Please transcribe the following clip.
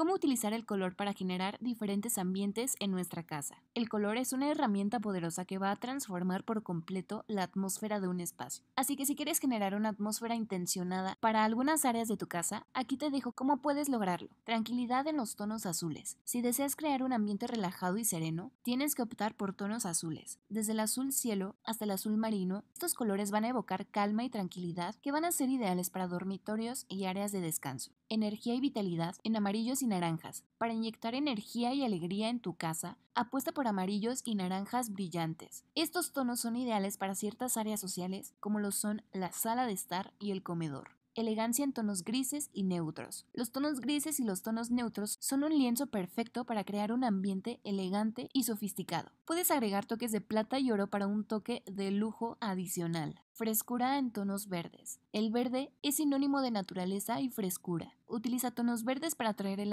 Cómo utilizar el color para generar diferentes ambientes en nuestra casa. El color es una herramienta poderosa que va a transformar por completo la atmósfera de un espacio. Así que si quieres generar una atmósfera intencionada para algunas áreas de tu casa, aquí te dejo cómo puedes lograrlo. Tranquilidad en los tonos azules. Si deseas crear un ambiente relajado y sereno, tienes que optar por tonos azules. Desde el azul cielo hasta el azul marino, estos colores van a evocar calma y tranquilidad que van a ser ideales para dormitorios y áreas de descanso. Energía y vitalidad en amarillos y naranjas. Para inyectar energía y alegría en tu casa, apuesta por amarillos y naranjas brillantes. Estos tonos son ideales para ciertas áreas sociales como lo son la sala de estar y el comedor elegancia en tonos grises y neutros. Los tonos grises y los tonos neutros son un lienzo perfecto para crear un ambiente elegante y sofisticado. Puedes agregar toques de plata y oro para un toque de lujo adicional. Frescura en tonos verdes. El verde es sinónimo de naturaleza y frescura. Utiliza tonos verdes para atraer el